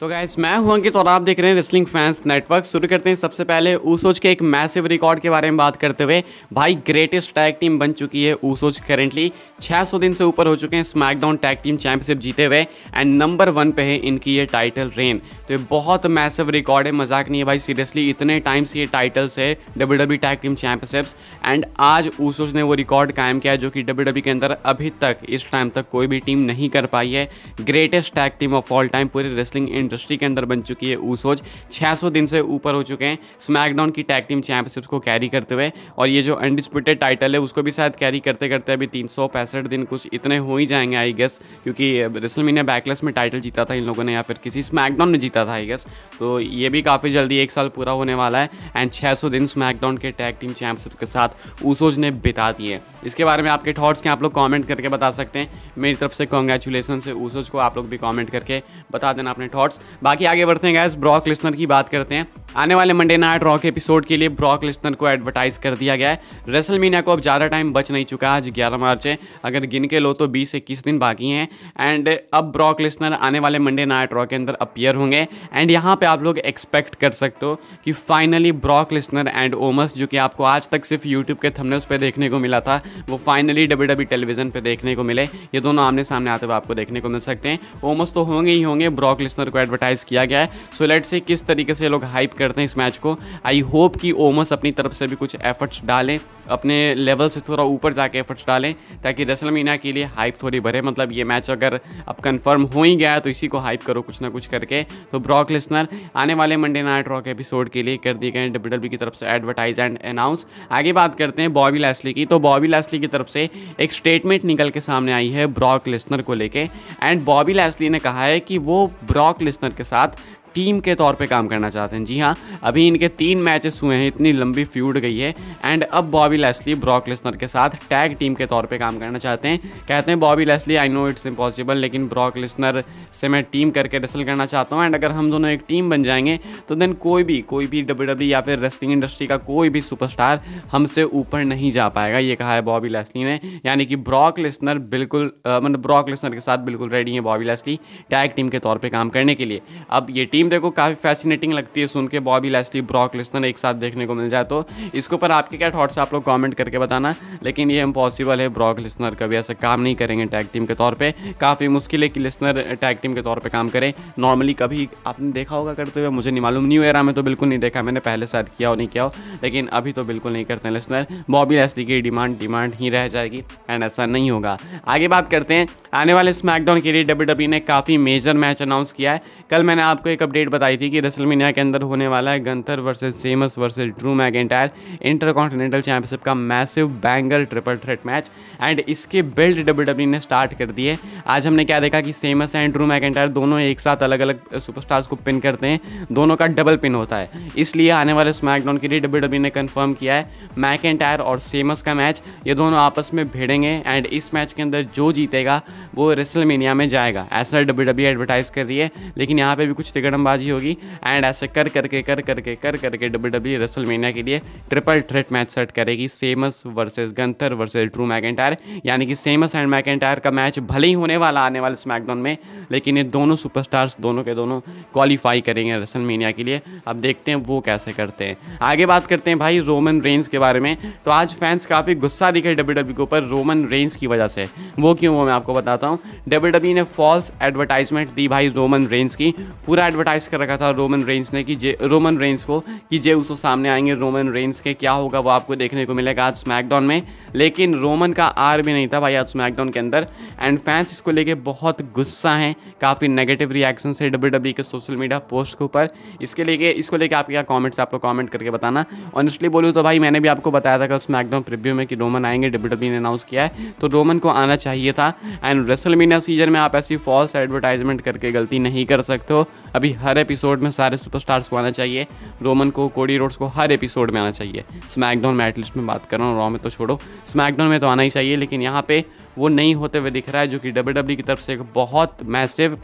तो गैस मैं हूं अंकित तो और आप देख रहे हैं रेसलिंग फैंस नेटवर्क शुरू करते हैं सबसे पहले ऊसोज के एक मैसिव रिकॉर्ड के बारे में बात करते हुए भाई ग्रेटेस्ट टैग टीम बन चुकी है ऊसोज करेंटली 600 दिन से ऊपर हो चुके हैं स्मैकडाउन टैग टीम चैंपियनशिप जीते हुए एंड नंबर वन पे है इनकी ये टाइटल रेन तो ये बहुत मैसिव रिकॉर्ड है मजाक नहीं है भाई सीरियसली इतने टाइम्स ये टाइटल्स है W W tag team championships and आज ऊसोज ने वो रिकॉर्ड कायम किया जो कि डब्ल्यू डब्ल्यू e के अंदर अभी तक इस टाइम तक कोई भी टीम नहीं कर पाई है greatest tag team of all time पूरी रेसलिंग इंडस्ट्री के अंदर बन चुकी है ऊसोज 600 दिन से ऊपर हो चुके हैं स्मैकडाउन की टैग टीम चैंपियनशिप को कैरी करते हुए और ये जो अनडिस्प्यूटेड टाइटल है उसको भी शायद कैरी करते करते अभी तीन दिन कुछ इतने हो ही जाएंगे आई गेस क्योंकि रिसल ने बैकलेस में टाइटल जीता था इन लोगों ने या फिर किसी स्मैकडाउन में जीता था आई गेस तो ये भी काफ़ी जल्दी एक साल पूरा होने वाला है एंड छः दिन स्मैकडाउन के टैग टीम चैंपियनशिप के साथ ऊसोज ने बिता दिए इसके बारे में आपके थॉट्स क्या आप लोग कमेंट करके बता सकते हैं मेरी तरफ से कॉन्ग्रेचुलेसन से ऊसोज को आप लोग भी कमेंट करके बता देना अपने थॉट्स बाकी आगे बढ़ते हैं गैस ब्रॉक लिस्नर की बात करते हैं आने वाले मंडे नाइट रॉ के एपिसोड के लिए ब्रॉक लिस्टनर को एडवर्टाइज कर दिया गया है रेसल मीना को अब ज़्यादा टाइम बच नहीं चुका आज 11 मार्च है अगर गिन के लो तो 20 इक्कीस दिन बाकी हैं एंड अब ब्रॉक लिस्नर आने वाले मंडे नाइट रॉ के अंदर अपियर होंगे एंड यहाँ पे आप लोग एक्सपेक्ट कर सकते हो कि finally Brock Lesnar and Omos जो कि आपको आज तक सिर्फ यूट्यूब के थमनल्स पे देखने को मिला था वो फाइनली डब्ल्यू डब्ल्यू टेलीविजन पर देखने को मिले ये दोनों आमने सामने आते हुए आपको देखने को मिल सकते हैं ओमस तो होंगे ही होंगे ब्रॉक लिस्नर को एडवर्टाइज किया गया है सो लेट से किस तरीके से लोग हाइप करते हैं इस मैच को आई होप कि ओमस अपनी तरफ से भी कुछ एफर्ट्स डालें अपने लेवल से थोड़ा ऊपर जाके एफर्ट्स डालें ताकि रसल मीना के लिए हाइप थोड़ी बढ़े मतलब ये मैच अगर अब कंफर्म हो ही गया तो इसी को हाइप करो कुछ ना कुछ करके तो ब्रॉक लिसनर आने वाले मंडे नाइट रॉक एपिसोड के लिए कर दिए गए डब्ल्यू डब्ल्यू e की तरफ से एडवर्टाइज एंड अनाउंस आगे बात करते हैं बॉबी लैसली की तो बॉबी लैसली की तरफ से एक स्टेटमेंट निकल के सामने आई है ब्रॉक लिसनर को लेकर एंड बॉबी लैसली ने कहा है कि वो ब्रॉक लिसनर के साथ टीम के तौर पे काम करना चाहते हैं जी हाँ अभी इनके तीन मैचेस हुए हैं इतनी लंबी फ्यूड गई है एंड अब बॉबी लेस्ली ब्रॉक लेसनर के साथ टैग टीम के तौर पे काम करना चाहते हैं कहते हैं Bobby Lashley I know it's impossible लेकिन ब्रॉक लेसनर से मैं टीम करके रेसल करना चाहता हूँ एंड अगर हम दोनों एक टीम बन जाएंगे तो देन कोई भी कोई भी डब्ल्यू e या फिर रेस्लिंग इंडस्ट्री का कोई भी सुपरस्टार हमसे ऊपर नहीं जा पाएगा ये कहा है बॉबी लेस्ली ने यानी कि ब्रॉक लेसनर बिल्कुल मतलब ब्रॉक लेसनर के साथ बिल्कुल रेडी है बॉबी लेस्ली टैग टीम के तौर पर काम करने के लिए अब ये टीम टीम देखो काफ़ी फैसिनेटिंग लगती है सुन के बॉबी लैसली ब्रॉक लिस्टन एक साथ देखने को मिल जाए तो इसके ऊपर आपके क्या थॉट्स आप लोग कॉमेंट करके बताना लेकिन ये इम्पॉसिबल है ब्रॉक लिस्नर कभी ऐसा काम नहीं करेंगे टैग टीम के तौर पर काफ़ी मुश्किल है कि लिस्नर टैग टीम के तौर पर काम करें नॉर्मली कभी आपने देखा होगा करते हुए मुझे नहीं मालूम न्यू एरा में तो बिल्कुल नहीं देखा मैंने पहले शायद किया हो नहीं किया हो लेकिन अभी तो बिल्कुल नहीं करते हैं बॉबी लेस्ली की डिमांड डिमांड ही रह जाएगी एंड ऐसा नहीं होगा आगे बात करते हैं आने वाले स्मैकडाउन के लिए डब्ल्यू e ने काफ़ी मेजर मैच अनाउंस किया है कल मैंने आपको एक अपडेट बताई थी कि मीनिया के अंदर होने वाला है Gunther versus Sheamus versus Drew McIntyre Intercontinental Championship का massive bangle triple threat match and इसके बेल्ट डब्ल्यू e ने स्टार्ट कर दिए आज हमने क्या देखा कि सेमस एंड ड्रू मैकेंटायर दोनों एक साथ अलग अलग सुपरस्टार्स को पिन करते हैं दोनों का डबल पिन होता है इसलिए आने वाले स्मैकडाउन के लिए डब्ल्यू e ने कन्फर्म किया है मैक और सेमस का मैच ये दोनों आपस में भिड़ेंगे एंड इस मैच के अंदर जो जीतेगा वो मीनिया में जाएगा ऐसा डब्ल्यू एडवर्टाइज e कर रही है लेकिन यहाँ पे भी कुछ टिकट बयानबाजी होगी एंड ऐसे कर करके कर करके कर करके डब्ल्यू डब्ल्यू रसल मीना के लिए ट्रिपल थ्रेट मैच सेट करेगी Sheamus versus Gunther versus Drew McIntyre यानी कि सेमस एंड मैकेंटायर का मैच भले ही होने वाला आने वाले स्मैकडाउन में लेकिन ये दोनों सुपरस्टार्स दोनों के दोनों क्वालिफाई करेंगे रेसलमेनिया के लिए अब देखते हैं वो कैसे करते हैं आगे बात करते हैं भाई रोमन रेंज के बारे में तो आज फैंस काफ़ी गुस्सा दिखे डब्ल्यू डब्ल्यू के ऊपर रोमन रेंज की वजह से वो क्यों वो मैं आपको बताता हूँ डब्ल्यू डब्ल्यू e ने फॉल्स एडवर्टाइजमेंट दी भाई रोमन रेंज की पूरा एडवर्टाइज एडवर्टाइज कर रखा था रोमन रेंज ने कि जे रोमन रेंज को कि जे उसको सामने आएंगे रोमन रेंज के क्या होगा वो आपको देखने को मिलेगा आज स्मैकडाउन में लेकिन रोमन का आर भी नहीं था भाई आज स्मैकडाउन के अंदर एंड फैंस इसको लेके बहुत गुस्सा हैं काफ़ी नेगेटिव रिएक्शन है डब्ल्यू डब्ल्यू के सोशल मीडिया पोस्ट के ऊपर इसके लेके इसको लेके आपके क्या कॉमेंट्स आपको कॉमेंट करके बताना ऑनेस्टली बोलूँ तो भाई मैंने भी आपको बताया था कल स्मैकडाउन प्रिव्यू में कि रोमन आएंगे डब्ल्यू डब्ल्यू e ने अनाउंस किया है तो रोमन को आना चाहिए था एंड रेसलमीनिया सीजन में आप ऐसी फॉल्स एडवर्टाइजमेंट करके गलती नहीं कर सकते हो अभी हर एपिसोड में सारे सुपरस्टार्स को आना चाहिए रोमन को कोडी रोड्स को हर एपिसोड में आना चाहिए स्मैकडाउन में में बात कर रहा हूँ रॉ में तो छोड़ो स्मैकडाउन में तो आना ही चाहिए लेकिन यहाँ पे वो नहीं होते हुए दिख रहा है जो कि डब्ल्यू e की तरफ से एक बहुत मैसिव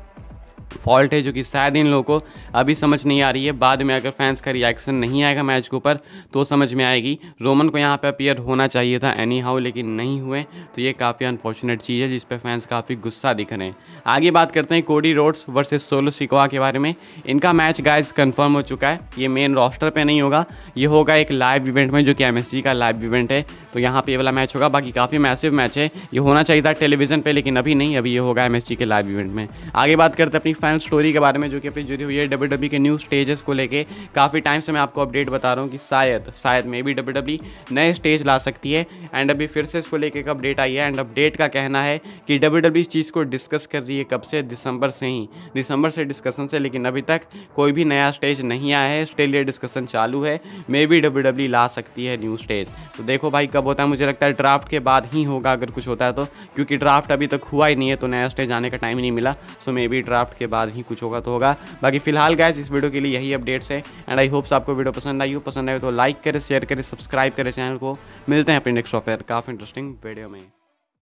फॉल्ट है जो कि शायद इन लोगों को अभी समझ नहीं आ रही है बाद में अगर फैंस का रिएक्शन नहीं आएगा मैच के ऊपर तो समझ में आएगी रोमन को यहाँ पर अपियर होना चाहिए था एनी हाउ लेकिन नहीं हुए तो ये काफ़ी अनफॉर्चुनेट चीज़ है जिस पर फैंस काफ़ी गुस्सा दिख रहे हैं आगे बात करते हैं Cody Rhodes versus solo Sikoa के बारे में इनका मैच गाइज कन्फर्म हो चुका है ये मेन रॉस्टर पर नहीं होगा ये होगा एक लाइव इवेंट में जो कि एम का लाइव इवेंट है तो यहाँ पर ये वाला मैच होगा बाकी काफ़ी मैसिव मैच है ये होना चाहिए था टेलीविजन पर लेकिन अभी नहीं अभी ये होगा एम के लाइव इवेंट में आगे बात करते हैं अपनी फाइनल स्टोरी के बारे में जो कि अपनी जुड़ी हुई है डब्ल्यू डब्ल्यू e के न्यू स्टेजेस को लेके काफ़ी टाइम से मैं आपको अपडेट बता रहा हूँ कि शायद शायद मे बी डब्ल्यू डब्ल्यू नए स्टेज ला सकती है एंड अभी फिर से इसको लेके एक अपडेट आई है एंड अपडेट का कहना है कि डब्ल्यू डब्ल्यू e इस चीज़ को डिस्कस कर रही है कब से दिसंबर से ही दिसंबर से डिस्कशन से लेकिन अभी तक कोई भी नया स्टेज नहीं आया है स्टिल ये डिस्कशन चालू है मे बी डब्ल्यू डब्ल्यू ला सकती है न्यू स्टेज तो देखो भाई कब होता है मुझे लगता है ड्राफ्ट के बाद ही होगा अगर कुछ होता है तो क्योंकि ड्राफ्ट अभी तक हुआ ही नहीं है तो नया स्टेज आने का टाइम नहीं मिला सो मे बी ड्राफ्ट के बाद बाद ही कुछ होगा तो होगा बाकी फिलहाल गैस इस वीडियो के लिए यही अपडेट्स है एंड आई होप्स आपको वीडियो पसंद आई हो पसंद आए तो लाइक करें शेयर करें सब्सक्राइब करें चैनल को मिलते हैं अपने नेक्स्ट ऑफेयर काफ़ी इंटरेस्टिंग वीडियो में